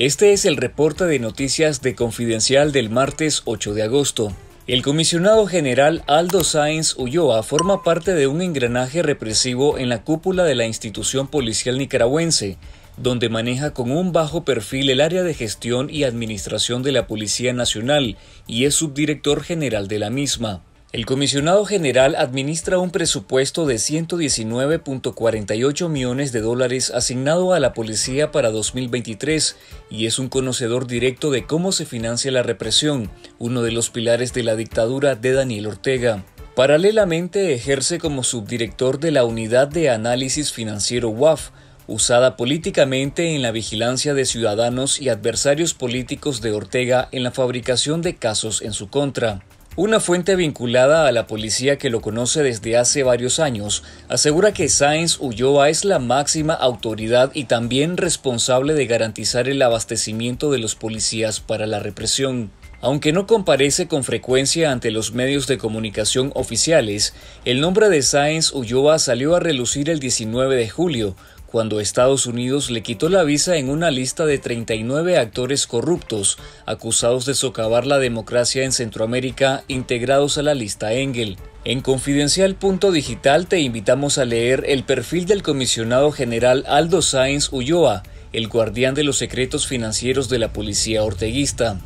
Este es el reporte de noticias de Confidencial del martes 8 de agosto. El comisionado general Aldo Sáenz Ulloa forma parte de un engranaje represivo en la cúpula de la institución policial nicaragüense, donde maneja con un bajo perfil el área de gestión y administración de la Policía Nacional y es subdirector general de la misma. El comisionado general administra un presupuesto de 119.48 millones de dólares asignado a la policía para 2023 y es un conocedor directo de cómo se financia la represión, uno de los pilares de la dictadura de Daniel Ortega. Paralelamente ejerce como subdirector de la Unidad de Análisis Financiero WAF, usada políticamente en la vigilancia de ciudadanos y adversarios políticos de Ortega en la fabricación de casos en su contra. Una fuente vinculada a la policía que lo conoce desde hace varios años asegura que Sáenz Ulloa es la máxima autoridad y también responsable de garantizar el abastecimiento de los policías para la represión. Aunque no comparece con frecuencia ante los medios de comunicación oficiales, el nombre de Sáenz Ulloa salió a relucir el 19 de julio, cuando Estados Unidos le quitó la visa en una lista de 39 actores corruptos acusados de socavar la democracia en Centroamérica integrados a la lista Engel. En Confidencial Digital te invitamos a leer el perfil del comisionado general Aldo Sáenz Ulloa, el guardián de los secretos financieros de la policía orteguista.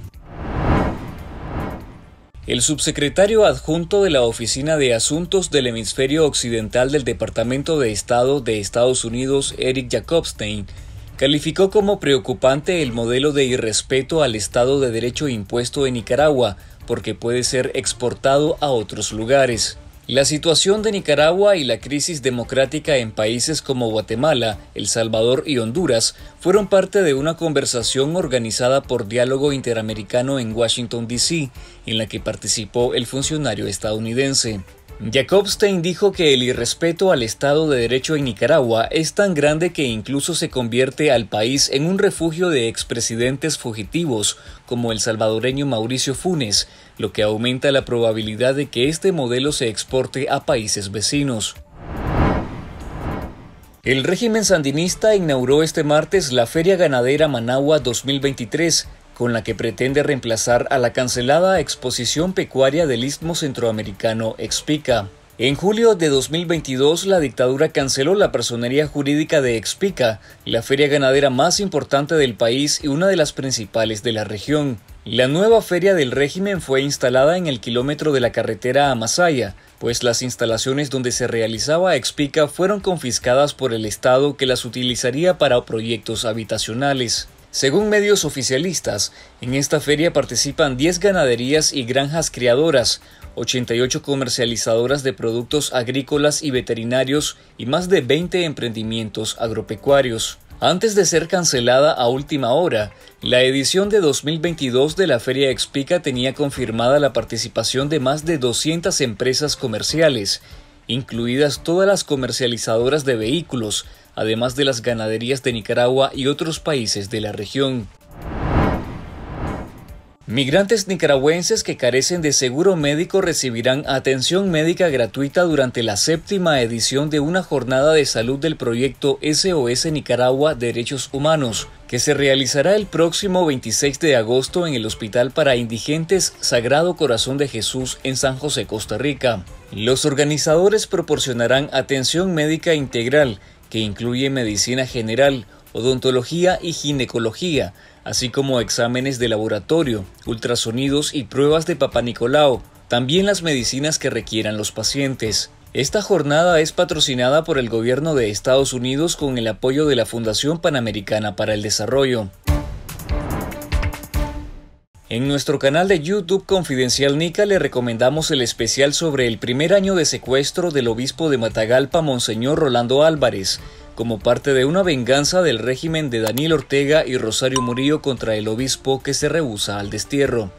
El subsecretario adjunto de la Oficina de Asuntos del Hemisferio Occidental del Departamento de Estado de Estados Unidos, Eric Jacobstein, calificó como preocupante el modelo de irrespeto al Estado de Derecho impuesto en Nicaragua, porque puede ser exportado a otros lugares. La situación de Nicaragua y la crisis democrática en países como Guatemala, El Salvador y Honduras fueron parte de una conversación organizada por Diálogo Interamericano en Washington, D.C., en la que participó el funcionario estadounidense. Jacobstein dijo que el irrespeto al Estado de Derecho en Nicaragua es tan grande que incluso se convierte al país en un refugio de expresidentes fugitivos, como el salvadoreño Mauricio Funes, lo que aumenta la probabilidad de que este modelo se exporte a países vecinos. El régimen sandinista inauguró este martes la Feria Ganadera Managua 2023, con la que pretende reemplazar a la cancelada Exposición Pecuaria del Istmo Centroamericano Expica. En julio de 2022, la dictadura canceló la personería jurídica de Expica, la feria ganadera más importante del país y una de las principales de la región. La nueva feria del régimen fue instalada en el kilómetro de la carretera a Masaya, pues las instalaciones donde se realizaba Expica fueron confiscadas por el Estado que las utilizaría para proyectos habitacionales. Según medios oficialistas, en esta feria participan 10 ganaderías y granjas criadoras, 88 comercializadoras de productos agrícolas y veterinarios y más de 20 emprendimientos agropecuarios. Antes de ser cancelada a última hora, la edición de 2022 de la Feria Expica tenía confirmada la participación de más de 200 empresas comerciales, incluidas todas las comercializadoras de vehículos, además de las ganaderías de Nicaragua y otros países de la región. Migrantes nicaragüenses que carecen de seguro médico recibirán atención médica gratuita durante la séptima edición de una jornada de salud del proyecto SOS Nicaragua Derechos Humanos, que se realizará el próximo 26 de agosto en el Hospital para Indigentes Sagrado Corazón de Jesús en San José, Costa Rica. Los organizadores proporcionarán atención médica integral que incluye medicina general, odontología y ginecología, así como exámenes de laboratorio, ultrasonidos y pruebas de papanicolao, también las medicinas que requieran los pacientes. Esta jornada es patrocinada por el gobierno de Estados Unidos con el apoyo de la Fundación Panamericana para el Desarrollo. En nuestro canal de YouTube Confidencial Nica le recomendamos el especial sobre el primer año de secuestro del obispo de Matagalpa, Monseñor Rolando Álvarez, como parte de una venganza del régimen de Daniel Ortega y Rosario Murillo contra el obispo que se rehúsa al destierro.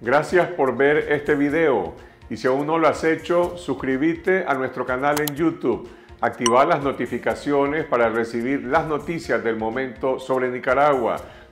Gracias por ver este video y si aún no lo has hecho, suscríbete a nuestro canal en YouTube, activa las notificaciones para recibir las noticias del momento sobre Nicaragua